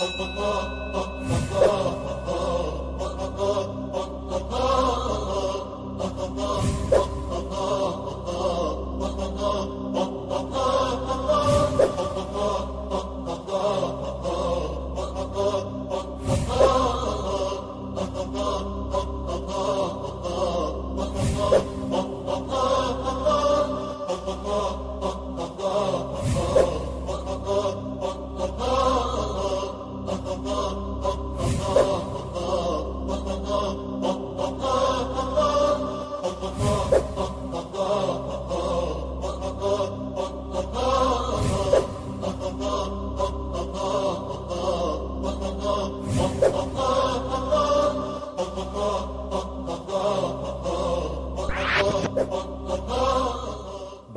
Oh,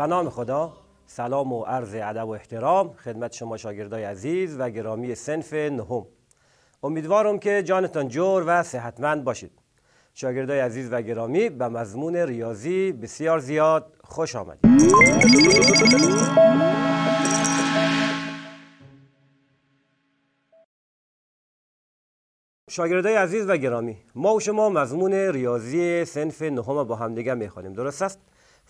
به نام خدا سلام و عرض ادب و احترام خدمت شما شاگردای عزیز و گرامی سنف نهم امیدوارم که جانتان جور و صحتمند باشید شاگردای عزیز و گرامی به مضمون ریاضی بسیار زیاد خوش آمدید شاگردای عزیز و گرامی ما و شما مضمون ریاضی سنف نهم با همدیگه میخوانیم درست است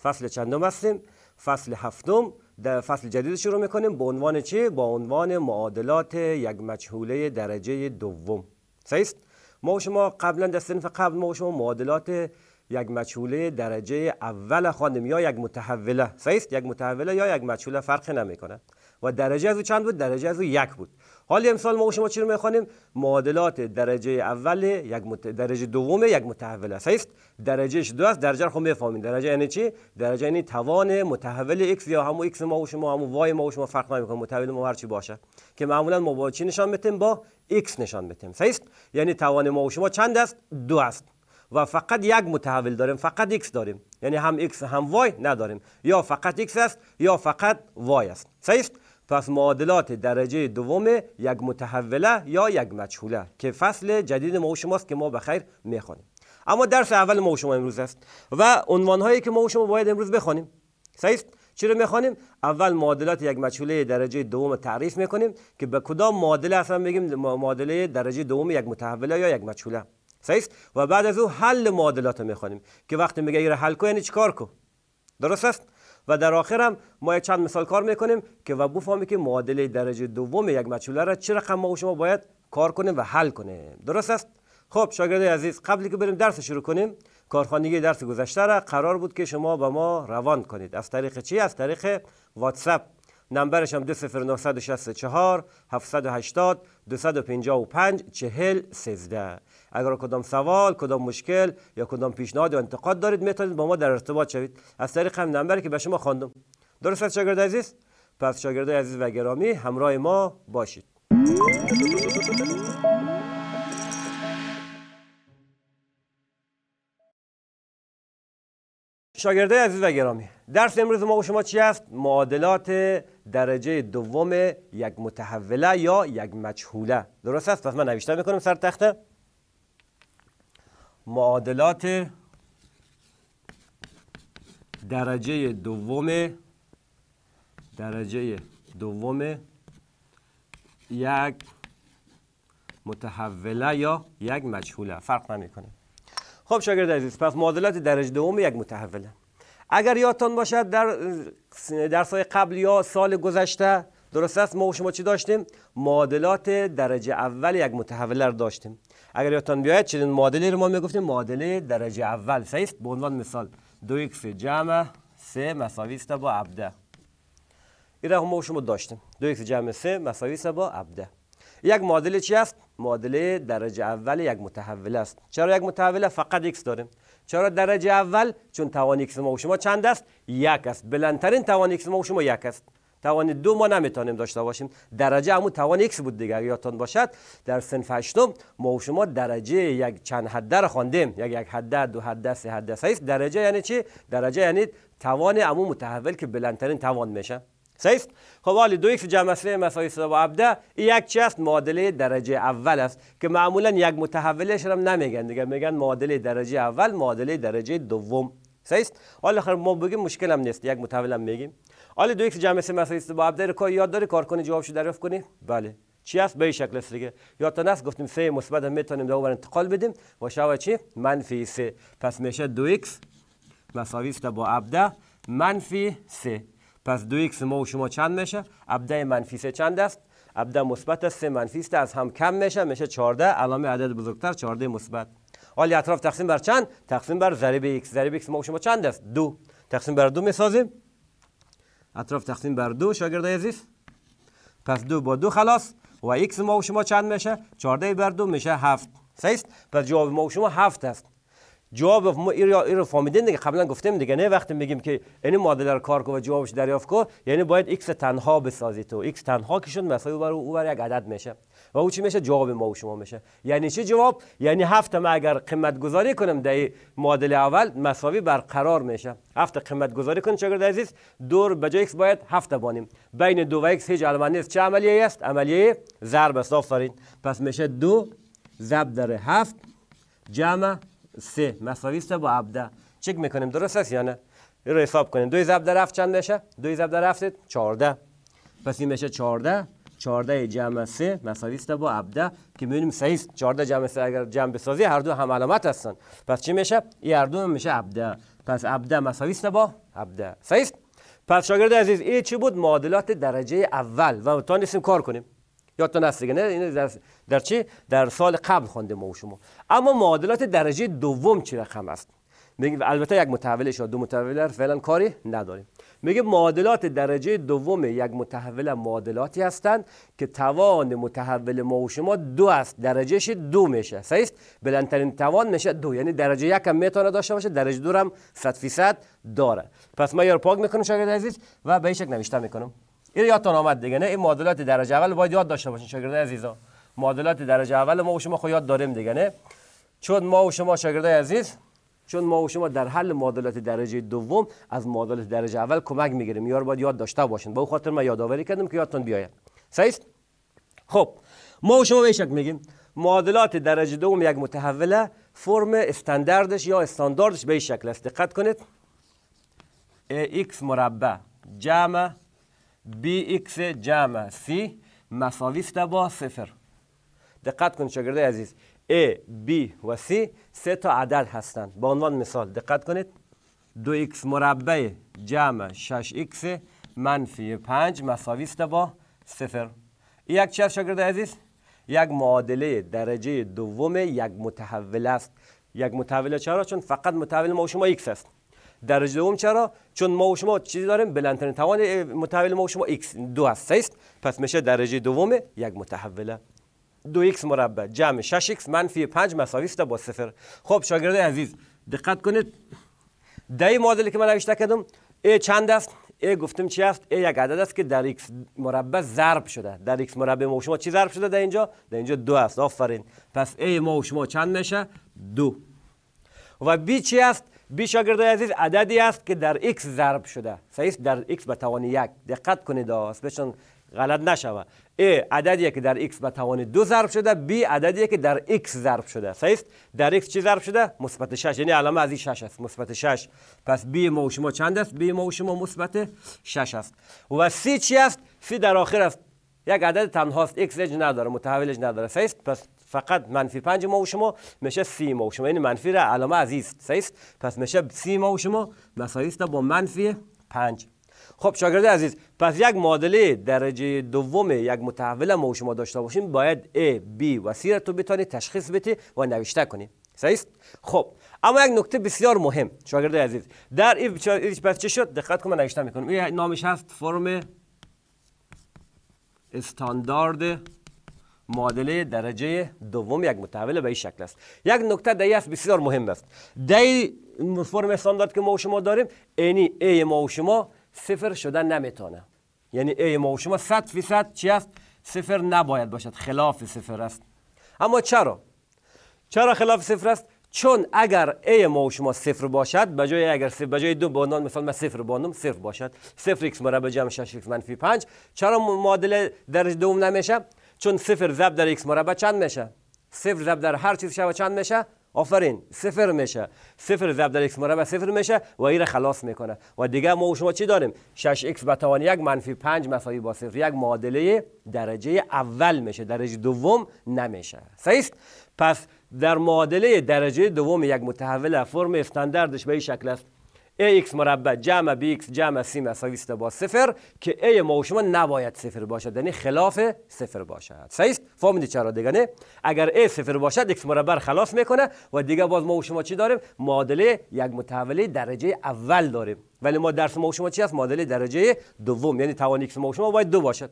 فصل چندم هستیم فصل هفتم در فصل جدید شروع میکنیم با عنوان چی؟ با عنوان معادلات یک مجهوله درجه دوم سیست؟ ما و شما قبلا در سنف قبل ما و شما معادلات یک مجهوله درجه اول خواندیم یا یک متحوله سیست یک متحوله یا یک مجهوله فرق نمیکنه و درجه از او چند بود درجه از او یک بود حالی امسال ما و شما چی رو میخوانیم معادلات درجه اول یک درجه دوم یک متحول است درجه درجهش دو است درجه رو میفهمین. خب درجه یعنی چی درجه یعنی توان متحول x یا هم x ما و شما وای ما و شما فرق نمیکنه متحول ما هر چی باشه که معمولا ما با چی نشان میتیم با x نشان میتیم است یعنی توان ما و شما چند است دو است و فقط یک متحول داریم فقط x داریم یعنی هم x هم y نداریم یا فقط x است یا فقط y است است پس معادلات درجه دوم یک متحوله یا یک مجهوله که فصل جدید ما و شماست که ما به خیر میخوانیم اما درس اول ما شما امروز است و عنوان هایی که ما شما باید امروز بخوانیم صحیح چرا میخوانیم اول معادلات یک مجهوله درجه دوم تعریف میکنیم که به کدام معادله اصلا میگیم معادله درجه دوم یک متحوله یا یک مجهوله صحیح و بعد از او حل معادلات رو میخوانیم که وقتی میگه را حل کو یعنی چیکار کو درست است و در آخر هم ما یک چند مثال کار میکنیم که و بفهمیم که معادله درجه دوم یک مچوله را چه رقم ما و شما باید کار کنیم و حل کنیم درست است خب شاگرد عزیز قبلی که بریم درس شروع کنیم کارخانگی درس گذشته را قرار بود که شما به ما روان کنید از طریق چی از طریق واتساپ نمبرش هم 20964 780 255 40 13 اگر کدام سوال کدام مشکل یا کدام پیشنهاد و انتقاد دارید میتونید با ما در ارتباط شوید از طریق هم نمبری که به شما خواندم درست است شاگرد عزیز پس شاگرد عزیز و گرامی همراه ما باشید شاگرده عزیز و گرامی درس امروز ما و شما چی است معادلات درجه دوم یک متحوله یا یک مجهوله درست است پس من نوشته میکنم سر تخته معادلات درجه دوم درجه دوم یک متحوله یا یک مجهوله فرق نمیکنه خب شاگرد عزیز پس معادلات درجه دوم یک متحوله اگر یادتان باشد در های قبل یا سال گذشته درست است ما شما چی داشتیم معادلات درجه اول یک متحوله داشتیم اگر یادتان بیاید چنین معادله رو ما میگفتیم معادله درجه اول سیست به عنوان مثال دو ایکس جمع سه مساوی با 17 این را ما شما داشتیم دو ایکس جمع سه مساوی با 17 یک معادله چی است معادله درجه اول یک متحول است چرا یک متحول فقط ایکس داریم چرا درجه اول چون توان ایکس ما و شما چند است یک است بلندترین توان ایکس ما و شما یک است توان دو ما نمیتونیم داشته باشیم درجه همون توان ایکس بود دیگه اگر باشد در سنف هشتم ما و شما درجه یک چند حد در خواندیم یک یک حده دو حده سه حده درجه یعنی چی درجه یعنی توان عمو متحول که بلندترین توان میشه صحیح خب حالی دو یک جمع سه مساوی عبده یک چی است معادله درجه اول است که معمولا یک متحولش هم نمیگن دیگه میگن معادله درجه اول معادله درجه دوم صحیح است حالا آخر ما بگیم مشکل هم نیست یک متحول هم میگیم حالا دو ایکس جمع سه مساوی است با ابزار کار یاد داره کار جواب شو دریافت کنی بله چی است به شکل است دیگه یا تا نست گفتیم سه مثبت هم میتونیم دو بر انتقال بدیم و شوا چی منفی سه پس میشه دو ایکس مساوی است با ابده منفی سه پس دو ایکس ما و شما چند میشه ابده منفی سه چند است ابده مثبت است سه منفی است از هم کم میشه میشه 14 علامه عدد بزرگتر 14 مثبت حال اطراف تقسیم بر چند تقسیم بر ضریب x ضریب x ما شما چند است دو تقسیم بر دو میسازیم اطراف تقسیم بر دو شاگرد عزیز پس دو با دو خلاص و x ما شما چند میشه 14 بر دو میشه هفت. سیست. پس جواب ما شما هفت است جواب ما ای فهمیدین دیگه قبلا گفتیم دیگه نه وقتی میگیم که این یعنی معادله رو کار و جوابش دریافت کن یعنی باید x تنها بسازی تو x تنها که شد مثلا بر او بر یک عدد میشه و او چی میشه جواب ما و شما میشه یعنی چه جواب یعنی هفت ما اگر قیمت گذاری کنم در معادله اول مساوی قرار میشه هفت قیمت گذاری کنیم چقدر عزیز دور به جای x باید هفت بانیم بین دو و x هیچ علمان نیست چه عملیه است عملیه ضرب صاف دارین پس میشه دو ضرب در هفت جمع 3 مساوی است با 17 چک میکنیم درست است یا نه این رو حساب کنیم 2 ضرب در 7 چند میشه 2 ضرب در 7 14 پس این میشه 14 14 جمع 3 مساوی است با 17 که میبینیم صحیح است 14 جمع 3 اگر جمع بسازی هر دو هم علامت هستن پس چی میشه این هر دو میشه 17 پس 17 مساوی است با 17 صحیح است پس شاگرد عزیز این چی بود معادلات درجه اول و تا نیستیم کار کنیم یادتون هست دیگه نه این در, در چی در سال قبل خوانده ما و شما اما معادلات درجه دوم چی رقم است میگه البته یک متحولش یا دو متحوله فعلا کاری نداریم میگه معادلات درجه دوم یک متحول معادلاتی هستند که توان متحول ما و شما دو است درجهش دو میشه صحیح بلندترین توان میشه دو یعنی درجه یک هم میتونه داشته باشه درجه دو هم صد فیصد داره پس ما یار پاک میکنم شاگرد عزیز و به شکل نوشته میکنم این یادتان آمد دیگه نه این معادلات درجه اول باید یاد داشته باشین شاگرده عزیزا معادلات درجه اول ما و شما خو خب یاد داریم دیگه نه چون ما و شما شاگرده عزیز چون ما و شما در حل معادلات درجه دوم از معادلات درجه اول کمک میگیریم یار باید یاد داشته باشین با خاطر من یادآوری کردم که یادتون بیاید صحیح خب ما و شما به شکل میگیم معادلات درجه دوم یک متحوله فرم استانداردش یا استانداردش به این شکل است دقت کنید x مربع جمع بی bx جمع سی مساوی است با صفر دقت کنید شاگرده عزیز a b و c سه تا عدد هستند به عنوان مثال دقت کنید دو x مربع جمع 6x منفی 5 مساویست است با صفر یک چیز شاگرد عزیز یک معادله درجه دوم یک متحول است یک متحول چرا چون فقط متحول ما و شما x است درجه دوم چرا چون ما و شما چیزی داریم بلندترین توان متحول ما و شما x دو از است پس میشه درجه دوم یک متحوله دو x مربع جمع 6x منفی 5 مساوی است با صفر خب شاگرد عزیز دقت کنید ده معادله که من نوشته کردم ای چند است ای گفتم چی است ای یک عدد است که در x مربع ضرب شده در x مربع ما و شما چی ضرب شده در اینجا در اینجا دو است آفرین پس ای ما و شما چند میشه دو و بی چی است بی شاگردای عزیز عددی است که در x ضرب شده صحیح در x به توان یک دقت کنید بچون غلط نشوه a عددیه که در x به توان دو ضرب شده b عددیه که در x ضرب شده صحیح در x چی ضرب شده مثبت 6 یعنی علامه از این 6 است مثبت 6 پس b ما و شما چند است b ما و شما مثبت 6 است و سی چی است c در آخر است یک عدد تنهاست x اج نداره متحولش نداره صحیح پس فقط منفی 5 ما و شما میشه سی ما و شما این یعنی منفی را علامه عزیز سیست پس میشه سی ما و شما مساوی است با منفی 5 خب شاگرد عزیز پس یک معادله درجه دوم یک متحول ما و شما داشته باشیم باید A, B و C را تو بتانی تشخیص بدی و نوشته کنی صحیح خب اما یک نکته بسیار مهم شاگرد عزیز در این پس چه شد دقت کن من نوشته میکنم این نامش هست فرم استاندارد معادله درجه دوم یک متحول به این شکل است یک نکته دیگه است بسیار مهم است دی فرم استاندارد که ما و شما داریم اینی ای ما و شما صفر شدن نمیتونه یعنی ای ما و شما 100 فیصد چی است صفر نباید باشد خلاف صفر است اما چرا چرا خلاف صفر است چون اگر ای ما و شما صفر باشد به جای اگر صفر به جای دو بانان مثلا من صفر باندم صفر باشد صفر x مربع جمع 6 ایکس منفی 5 چرا معادله درجه دوم نمیشه چون صفر ضرب در x مربع چند میشه صفر ضرب در هر چیز شوه چند میشه آفرین صفر میشه صفر ضرب در x مربع صفر میشه و این را خلاص میکنه و دیگه ما و شما چی داریم 6x به توان یک منفی 5 مساوی با صفر یک معادله درجه اول میشه درجه دوم نمیشه صحیح پس در معادله درجه دوم یک متحول فرم استانداردش به این شکل است ax مربع جمع ایکس جمع c مساوی است با صفر که a ما و شما نباید صفر باشد یعنی خلاف صفر باشد صحیح فهمیدی چرا دیگه اگر a صفر باشد x مربع خلاص میکنه و دیگه باز ما و شما چی داریم معادله یک متحوله درجه اول داریم ولی ما درس ما و شما چی است معادله درجه دوم یعنی توان x ما و شما باید دو باشد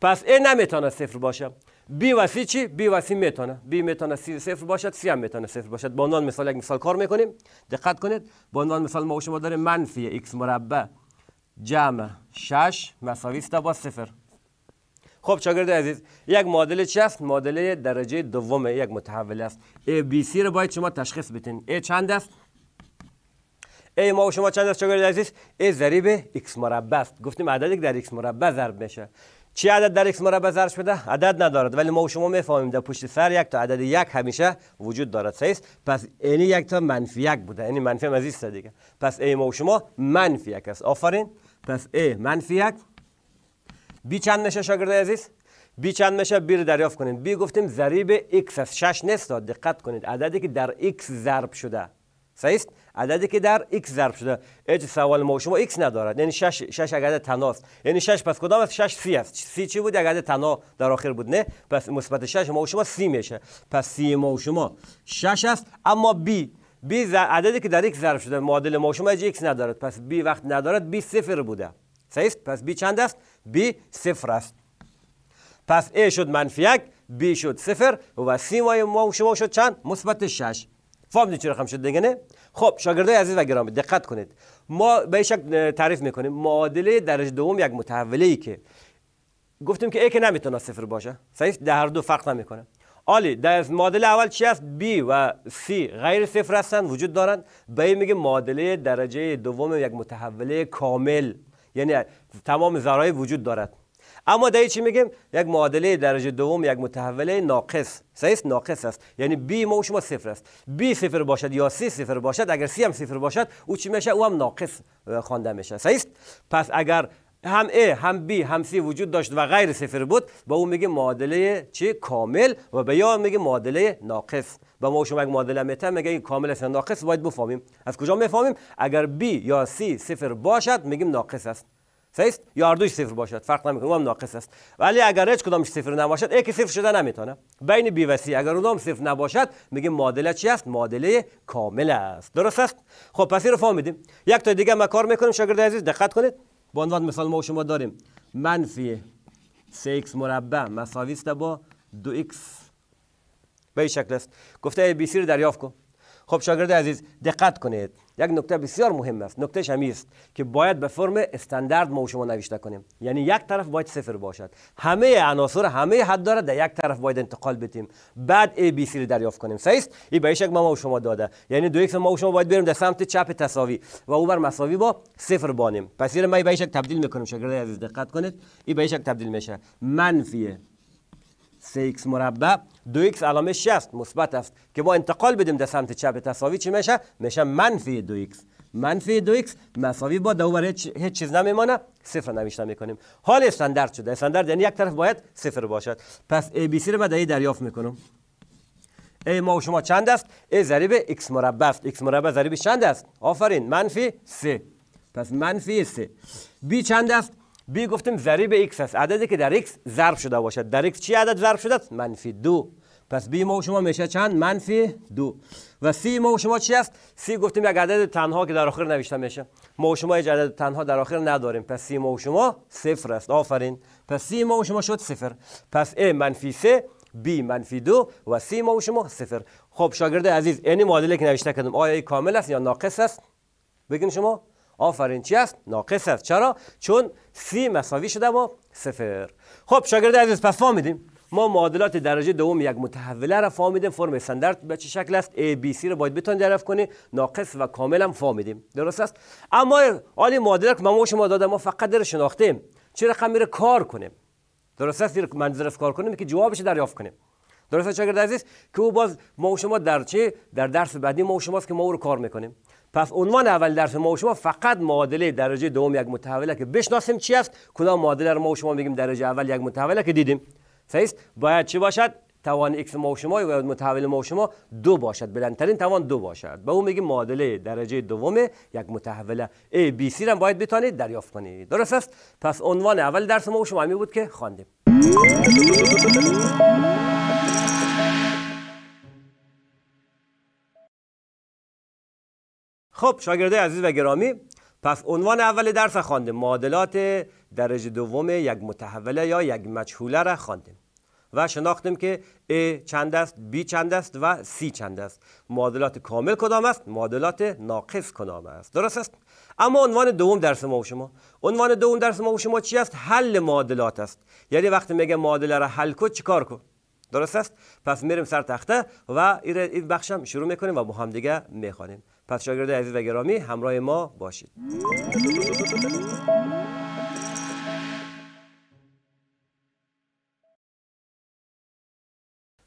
پس a نمیتونه صفر باشه بی سی چی؟ بی سی میتونه بی میتونه سی صفر باشد سی هم میتونه صفر باشد با عنوان مثال یک مثال کار میکنیم دقت کنید با عنوان مثال ما شما داریم منفی x مربع جمع 6 مساوی با صفر خب شاگرد عزیز یک معادله چی است معادله درجه دوم یک متحول است ای بی سی رو باید شما تشخیص بدین a چند است ای ما و شما چند است شاگرد عزیز a ضریب x مربع است گفتیم عدد در x مربع ضرب میشه چی عدد در x مربع ضرب شده عدد ندارد ولی ما و شما میفهمیم در پشت سر یک تا عدد یک همیشه وجود دارد سیست پس اینی یک تا منفی یک بوده یعنی منفی هم دیگه پس ای ما و شما منفی یک است آفرین پس ای منفی یک بی چند میشه شاگرد عزیز بی چند میشه بی رو دریافت کنید بی گفتیم ضریب x از 6 نیست دقت کنید عددی که در x ضرب شده صحیح است عددی که در x ضرب شده h سوال ما شما x ندارد یعنی 6 6 عدد تناست یعنی 6 پس کدام است 6 سی است c چی بود اگر تنا در آخر بود نه پس مثبت 6 ما شما سی میشه پس c ما و شما 6 است اما b b عددی که در x ضرب شده معادل ما و شما x ندارد پس b وقت ندارد b صفر بوده صحیح است پس b چند است b صفر است پس a شد منفی 1 b شد صفر و c ما شما شد چند مثبت 6 فهمید چرا خم شد دیگه نه خب شاگردای عزیز و گرامی دقت کنید ما به شکل تعریف میکنیم معادله درجه دوم یک متحوله ای که گفتیم که ای که نمیتونه صفر باشه صحیح در دو فرق نمیکنه آلی در معادله اول چی است بی و سی غیر صفر هستند وجود دارند به این میگه معادله درجه دوم یک متحوله کامل یعنی تمام زراعی وجود دارد اما در چی میگیم یک معادله درجه دوم یک متحوله ناقص سیس ناقص است یعنی بی ما و شما صفر است بی صفر باشد یا سی صفر باشد اگر سی هم صفر باشد او چی میشه او هم ناقص خوانده میشه سیس پس اگر هم ای هم بی هم سی وجود داشت و غیر صفر بود با او میگه معادله چی کامل و به یا میگه معادله ناقص با ما شما یک معادله میتن میگه این کامل است ناقص باید بفهمیم از کجا میفهمیم اگر بی یا سی صفر باشد میگیم ناقص است است یا هر دوش صفر باشد فرق کنه اونم ناقص است ولی اگر هیچ کدامش صفر نباشد یکی صفر شده نمیتونه بین بی و اگر اونم صفر نباشد میگیم معادله چی است معادله کامل است درست است خب پس رو فهمیدیم یک تا دیگه ما کار میکنیم شاگرد عزیز دقت کنید به عنوان مثال ما و شما داریم منفی 3x مربع مساوی است با 2x به شکل است گفته سی رو دریافت کن خب شاگرد عزیز دقت کنید یک نکته بسیار مهم است نکتهش همی است که باید به فرم استاندارد ما و شما نوشته کنیم یعنی یک طرف باید صفر باشد همه عناصر همه حد داره در یک طرف باید انتقال بدیم بعد ای رو دریافت کنیم صحیح است این به ما و شما داده یعنی دو ایکس ما و شما باید بریم در سمت چپ تساوی و او بر مساوی با صفر بانیم پس این ما به تبدیل میکنیم شاگرد عزیز دقت کنید این به تبدیل میشه منفی 3x مربع 2x علامه 60 مثبت است که ما انتقال بدیم در سمت چپ تساوی چی میشه میشه منفی 2x منفی 2x مساوی با دو برای هیچ چیز نمیمانه صفر نمیشه میکنیم حال استاندارد شده استاندارد یعنی یک طرف باید صفر باشد پس abc رو من دریافت میکنم ای ما و شما چند است ای ضریب x مربع است x مربع ضریب چند است آفرین منفی 3 پس منفی 3 b چند است بی گفتیم ضریب x است عددی که در x ضرب شده باشد در x چی عدد ضرب شده است منفی دو پس بی ما و شما میشه چند منفی دو و سی ما و شما چی است سی گفتیم یک عدد تنها که در آخر نوشته میشه ما و شما یک عدد تنها در آخر نداریم پس سی ما و شما صفر است آفرین پس سی ما و شما شد صفر پس a منفی سه b منفی دو و c ما و شما صفر خب شاگرد عزیز این معادله که نوشته کردم آیا ای کامل است یا ناقص است بگین شما آفرین چی است ناقص است چرا چون سی مساوی شده با صفر خب شاگرد عزیز پس فهمیدیم ما معادلات درجه دوم یک متحوله را فهمیدیم فرم استاندارد به چه شکل است ABC را باید بتونید درف کنی ناقص و کامل هم فهمیدیم درست است اما عالی معادله که ما شما داده ما فقط در شناختیم چه رقم میره کار کنیم درست است منظر کار کنیم که جوابش دریافت کنیم درست شاگرد عزیز که او باز ما و شما در چه در درس بعدی ما و شماست که ما او رو کار میکنیم پس عنوان اول درس ما و شما فقط معادله درجه دوم یک متحوله که بشناسیم چی است کدام معادله رو ما و شما میگیم درجه اول یک متحوله که دیدیم صحیح باید چی باشد توان x ما و شما یا متحول ما و شما دو باشد بلندترین توان دو باشد به اون میگیم معادله درجه دوم یک متحوله a b c را باید بتانید دریافت کنید درست است پس عنوان اول درس ما و شما همین بود که خواندیم خب شاگرده عزیز و گرامی پس عنوان اول درس خواندیم معادلات درجه دوم یک متحوله یا یک مجهوله را خواندیم و شناختیم که A چند است B چند است و C چند است معادلات کامل کدام است معادلات ناقص کدام است درست است اما عنوان دوم درس ما و شما عنوان دوم درس ما و شما چی است حل معادلات است یعنی وقتی میگه معادله را حل کن چیکار کن درست است پس میریم سر تخته و این بخشم شروع میکنیم و با هم دیگه میخوانیم پس شاگرد عزیز و گرامی همراه ما باشید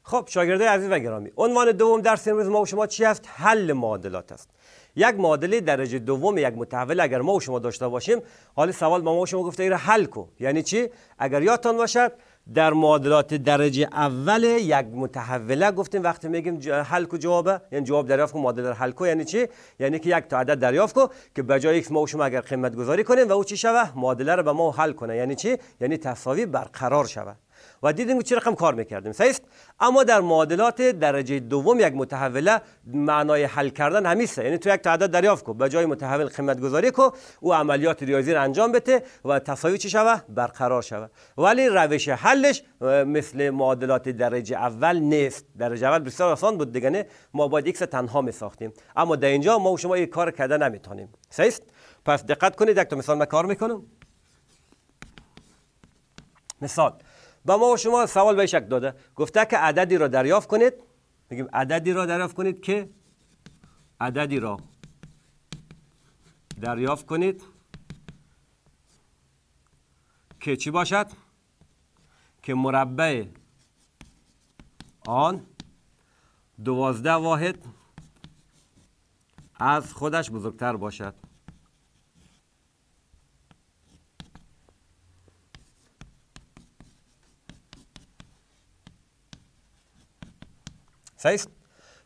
خب شاگرده عزیز و گرامی عنوان دوم درس امروز ما و شما چی است حل معادلات است یک معادله درجه دوم یک متحول اگر ما و شما داشته باشیم حال سوال ما و شما گفته ایره حل کو یعنی چی اگر یادتان باشد در معادلات درجه اول یک متحوله گفتیم وقتی میگیم حل کو جوابه یعنی جواب دریافت کو معادله در حل کو یعنی چی یعنی که یک تا عدد دریافت کو که جای یک ما و شما اگر قیمت گذاری کنیم و او چی شوه معادله رو به ما حل کنه یعنی چی یعنی تساوی برقرار شوه و دیدیم که چه رقم کار میکردیم سیست اما در معادلات درجه دوم یک متحوله معنای حل کردن همیشه یعنی تو یک تعداد دریافت کو به جای متحول قیمت گذاری کو او عملیات ریاضی را انجام بده و تساوی چی شوه برقرار شوه ولی روش حلش مثل معادلات درجه اول نیست درجه اول بسیار آسان بود دیگه ما باید ایکس تنها می ساختیم اما در اینجا ما و شما یک کار کرده نمیتونیم سیست پس دقت کنید یک تا مثال ما کار میکنم مثال و ما و شما سوال به شک داده گفته که عددی را دریافت کنید میگیم عددی را دریافت کنید که عددی را دریافت کنید که چی باشد که مربع آن دوازده واحد از خودش بزرگتر باشد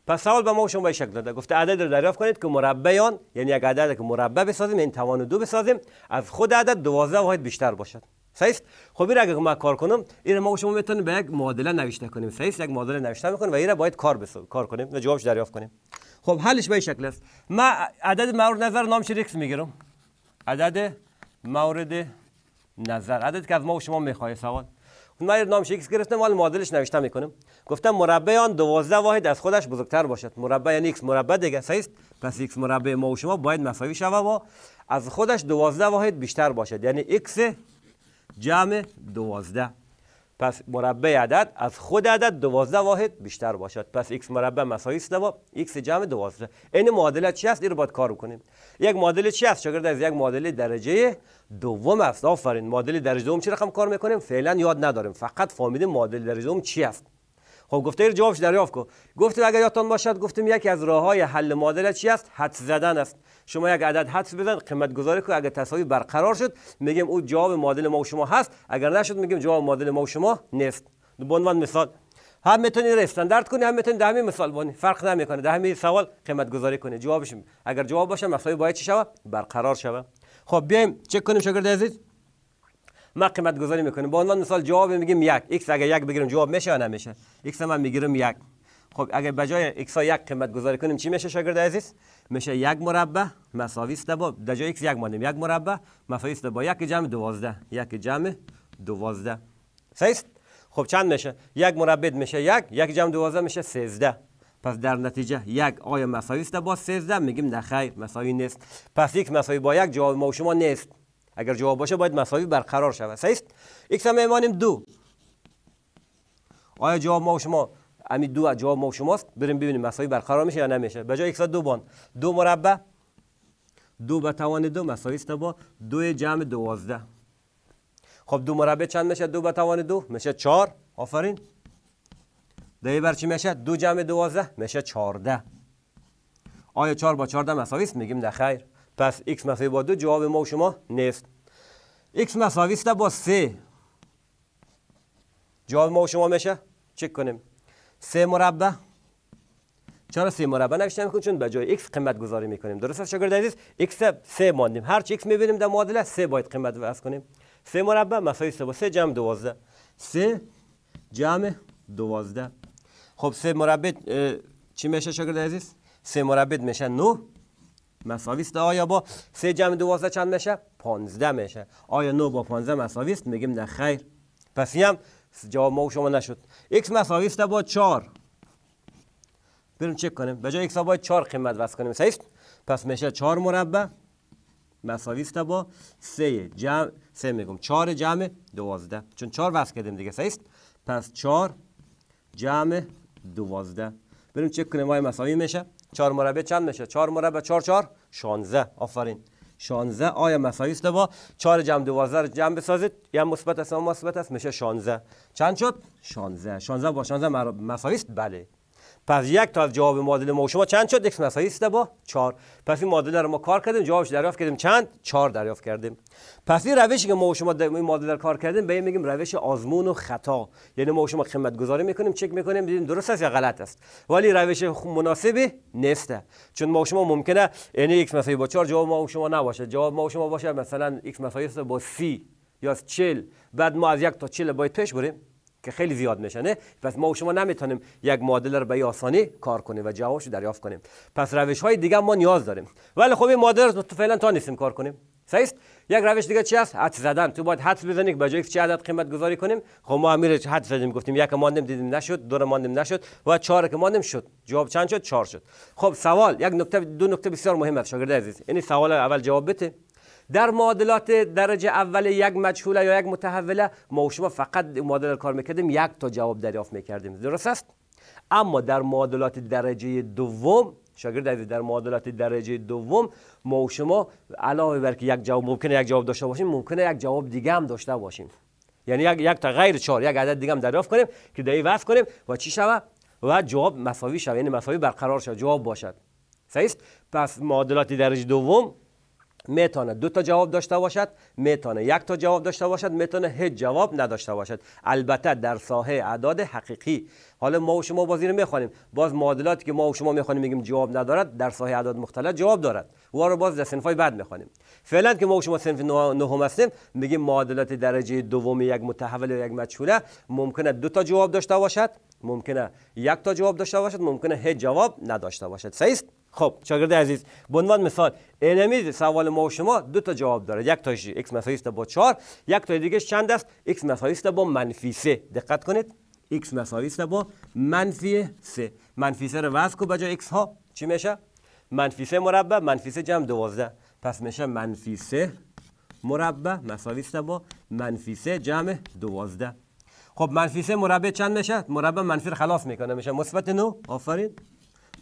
پس سوال به ما و شما شکل داده گفته عدد رو دریافت کنید که مربعیان یعنی یک عدد که مربع بسازیم این یعنی توان دو بسازیم از خود عدد دوازده واحد بیشتر باشد سیست خب این اگه ما کار کنم این ما شما میتونیم به یک معادله نوشته کنیم سیست یک معادله نوشته میکنیم و این را باید کار بس... کار کنیم و جوابش دریافت کنیم خب حلش به شکل است ما عدد مورد نظر نامش ریکس میگیرم عدد مورد نظر عدد که از ما شما میخواه سوال من نام شکست گرفتم ولی معادلش نوشته میکنم گفتم مربع آن دوازده واحد از خودش بزرگتر باشد مربع یعنی x مربع دیگه است پس x مربع ما و شما باید مساوی شود و از خودش دوازده واحد بیشتر باشد یعنی x جمع دوازده پس مربع عدد از خود عدد دوازده واحد بیشتر باشد پس x مربع مساوی است با x جمع دوازده این معادله چی است رو باید کار کنیم یک معادله چی است شاگرد از یک معادله درجه دوم است آفرین معادله درجه دوم چی رقم کار میکنیم فعلا یاد نداریم فقط فهمیدیم معادله درجه دوم چی است خب گفته ایر جوابش دریافت کو گفتیم اگر یادتان باشد گفتیم یکی از راه های حل معادله چی است حد زدن است شما یک عدد حدس بزن قیمت گذاری کو اگر تساوی برقرار شد میگیم او جواب معادل ما و شما هست اگر نشد میگیم جواب معادل ما و شما نیست به عنوان مثال هم میتونی را استاندارد کنی هم میتونی دهمی مثال بانی فرق نمیکنه دهمی سوال قیمت گذاری کنی جوابش اگر جواب باشه مساوی باید چی شوه برقرار شوه خب بیایم چک کنیم شاگرد عزیز ما قیمت گذاری میکنیم به عنوان مثال جواب میگیم یک x اگر یک بگیریم جواب میشه یا نمیشه x هم, میگیرم یک خب اگر بجای x یک قیمت گذاری کنیم چی میشه شاگرد عزیز میشه یک مربع مساوی است با در جای x یک مانیم یک مربع مساوی است با یک جمع 12 یک جمع 12 صحیح خب چند میشه یک مربع میشه یک یک جمع 12 میشه 13 پس در نتیجه یک آیا مساوی است با 13 میگیم نه خیر مساوی نیست پس یک مساوی با یک جواب ما و شما نیست اگر جواب باشه باید مساوی برقرار شود صحیح است x هم میمانیم دو آیا جواب ما و شما امی دو جواب ما و شماست بریم ببینیم مساوی برقرار میشه یا نمیشه به جای 102 بان دو مربع دو به توان دو مساوی است با دو جمع 12 خب دو مربع چند میشه دو به توان دو میشه 4 آفرین ده بر چی میشه دو جمع 12 میشه 14 آیا 4 با 14 مساوی است میگیم نه خیر پس x مساوی با دو جواب ما و شما نیست x مساوی است با 3 جواب ما و شما میشه چک کنیم سه مربع چرا سه مربع نوشته کن چون به جای x قیمت گذاری میکنیم درست است شاگرد عزیز x سه ماندیم هر چی x میبینیم در معادله سه باید قیمت وضع کنیم سه مربع مساوی و با سه جمع 12 سه جمع 12 خب سه مربع چی میشه شاگرد عزیز سه مربع میشه 9 مساوی است آیا با سه جمع دوازده چند میشه 15 میشه آیا 9 با 15 مساوی است میگیم نه خیر پس هم جواب ما شما نشد x مساوی است با 4 بریم چک کنیم به جای x با 4 قیمت واسه کنیم صحیح پس میشه 4 مربع مساوی است با 3 جمع 3 میگم 4 جمع 12 چون 4 واسه کردیم دیگه صحیح پس 4 جمع 12 بریم چک کنیم وای مساوی میشه 4 مربع چند میشه 4 مربع 4 4 16 آفرین 16 آیا مساوی است با 4 جمع 12 رو جمع بسازید یا مثبت است مثبت است میشه 16 چند شد 16 16 با 16 مساوی است بله پس یک تا از جواب معادله ما و شما چند شد x مساوی است با 4 پس این معادله رو ما کار کردیم جوابش دریافت کردیم چند 4 دریافت کردیم پس این روشی که ما و شما در این معادله رو کار کردیم به این میگیم روش آزمون و خطا یعنی ما و شما قیمت گذاری میکنیم چک میکنیم ببینیم درست است یا غلط است ولی روش مناسبی نیست چون ما و شما ممکنه یعنی x مساوی با 4 جواب ما و شما نباشه جواب ما و شما باشه مثلا x مساوی است با 30 یا 40 بعد ما از یک تا 40 باید پیش بریم که خیلی زیاد میشنه پس ما و شما نمیتونیم یک معادله رو به آسانی کار کنیم و جوابش رو دریافت کنیم پس روش های دیگه ما نیاز داریم ولی خب این معادله رو فعلا تا نیستیم کار کنیم صحیح یک روش دیگه چی است حد زدن تو باید حد بزنی که به جای چه عدد قیمت گذاری کنیم خب ما امیر حد زدیم گفتیم یک ماندیم دیدیم نشد دو ماندیم نشد و چهار که ماندیم شد جواب چند شد چهار شد خب سوال یک نکته دو نکته بسیار مهم است شاگرد عزیز یعنی سوال اول جواب بده در معادلات درجه اول یک مجهوله یا یک متحوله ما شما فقط معادله کار میکردیم یک تا جواب دریافت میکردیم درست است اما در معادلات درجه دوم شاگرد در معادلات درجه دوم ما و شما علاوه بر که یک جواب ممکنه یک جواب داشته باشیم ممکنه یک جواب دیگه هم داشته باشیم یعنی یک, یک تا غیر چهار یک عدد دیگه هم دریافت کنیم که دایی وصف کنیم و چی شوه و جواب مساوی شوه یعنی مساوی برقرار شوه جواب باشد صحیح پس معادلات درجه دوم میتونه دو تا جواب داشته باشد میتونه یک تا جواب داشته باشد میتونه هیچ جواب نداشته باشد البته در ساحه اعداد حقیقی حالا ما و شما بازی رو میخوانیم باز معادلاتی که ما و شما میخوانیم میگیم جواب ندارد در ساحه اعداد مختلف جواب دارد و رو باز در سنفای بعد میخوانیم فعلا که ما و شما سنف نهم هستیم میگیم معادلات درجه دوم یک متحول و یک مجهوله ممکنه دو تا جواب داشته باشد ممکنه یک تا جواب داشته باشد ممکنه هیچ جواب نداشته باشد صحیح خب شاگرد عزیز به عنوان مثال علمی سوال ما و شما دو تا جواب داره یک تاش x مساوی است با 4 یک تا دیگه چند است x مساوی است با منفی 3 دقت کنید x مساوی است با منفی 3 منفی 3 رو واسه کو بجای x ها چی میشه منفی 3 مربع منفی 3 جمع 12 پس میشه منفی 3 مربع مساوی است با منفی 3 جمع 12 خب منفی 3 مربع چند میشه مربع منفی رو خلاص میکنه میشه مثبت 9 آفرین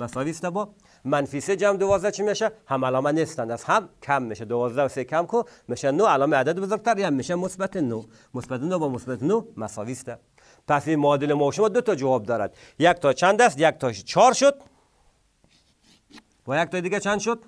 مساوی است با منفی 3 جمع 12 چی میشه هم علامه نیستند از هم کم میشه 12 و 3 کم کو میشه 9 علامه عدد بزرگتر یا میشه مثبت 9 مثبت 9 با مثبت 9 مساوی است پس این معادل ما شما دو تا جواب دارد یک تا چند است یک تا 4 شد و یک تا دیگه چند شد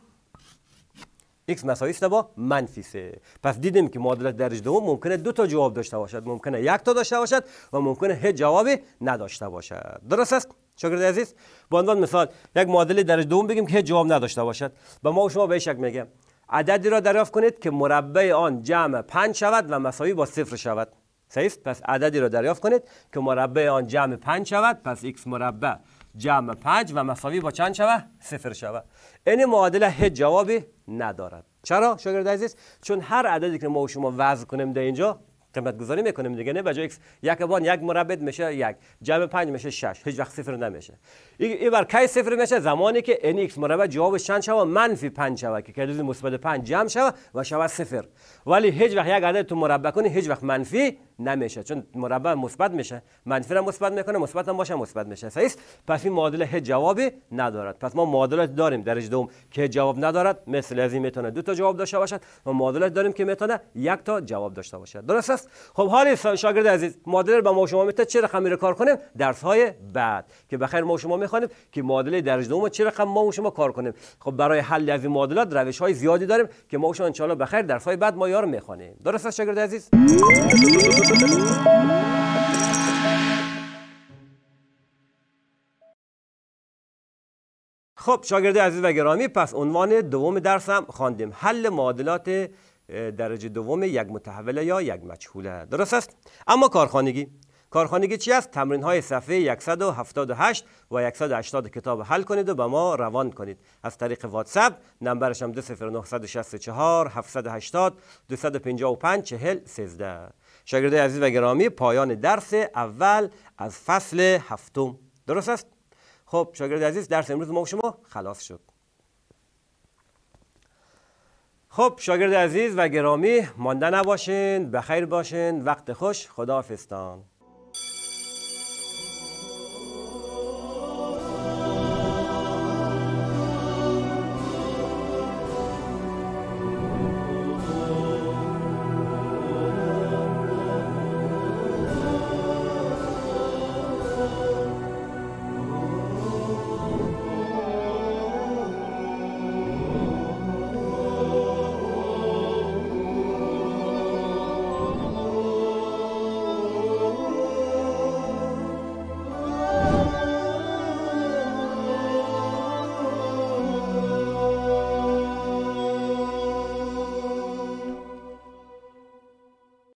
x مساوی است با منفی 3 پس دیدیم که معادله درجه دوم ممکنه دو تا جواب داشته باشد ممکنه یک تا داشته باشد و ممکنه هیچ جوابی نداشته باشد درست است شاگرد عزیز با عنوان مثال یک معادله درجه دوم بگیم که هیچ جواب نداشته باشد و ما شما به شک میگیم عددی را دریافت کنید که مربع آن جمع 5 شود و مساوی با صفر شود صحیح پس عددی را دریافت کنید که مربع آن جمع 5 شود پس x مربع جمع 5 و مساوی با چند شود صفر شود این معادله هیچ جوابی ندارد چرا شاگرد عزیز چون هر عددی که ما و شما وضع کنیم در اینجا قیمت گذاری میکنیم دیگه نه بجای ایکس یک بان یک مربع میشه یک جمع پنج میشه شش هیچ وقت صفر نمیشه این بار کی صفر میشه زمانی که ان x مربع جوابش چند شوه منفی 5 شوه که کدوز مثبت 5 جمع شوه و شوه صفر ولی هیچ وقت یک عدد تو مربع کنی هیچ وقت منفی نمیشه چون مربع مثبت میشه منفی را مثبت میکنه مثبت هم باشه مثبت میشه صحیح پس این معادله هیچ جوابی ندارد پس ما معادله داریم درجه دوم که جواب ندارد مثل از این میتونه دو تا جواب داشته باشد و معادله داریم که میتونه یک تا جواب داشته باشد درست است خب حال شاگرد عزیز معادله با ما شما میتونه چه رقمی کار کنیم درس های بعد که بخیر ما شما میخوانیم که معادله درجه دوم چه رقم ما شما کار کنیم خب برای حل از این معادلات روش های زیادی داریم که ما شما ان بخیر درس های بعد ما یار میخوانیم درست است شاگرد عزیز خب شاگرد عزیز و گرامی پس عنوان دوم درس هم خواندیم حل معادلات درجه دوم یک متحوله یا یک مجهوله درست است اما کارخانگی کارخانگی چی است تمرین های صفحه 178 و 180 کتاب حل کنید و به ما روان کنید از طریق واتساپ نمبرش هم 20964 780 255 شاگرده عزیز و گرامی پایان درس اول از فصل هفتم درست است خب شاگرد عزیز درس امروز ما شما خلاص شد خب شاگرد عزیز و گرامی مانده نباشین بخیر باشین وقت خوش خدا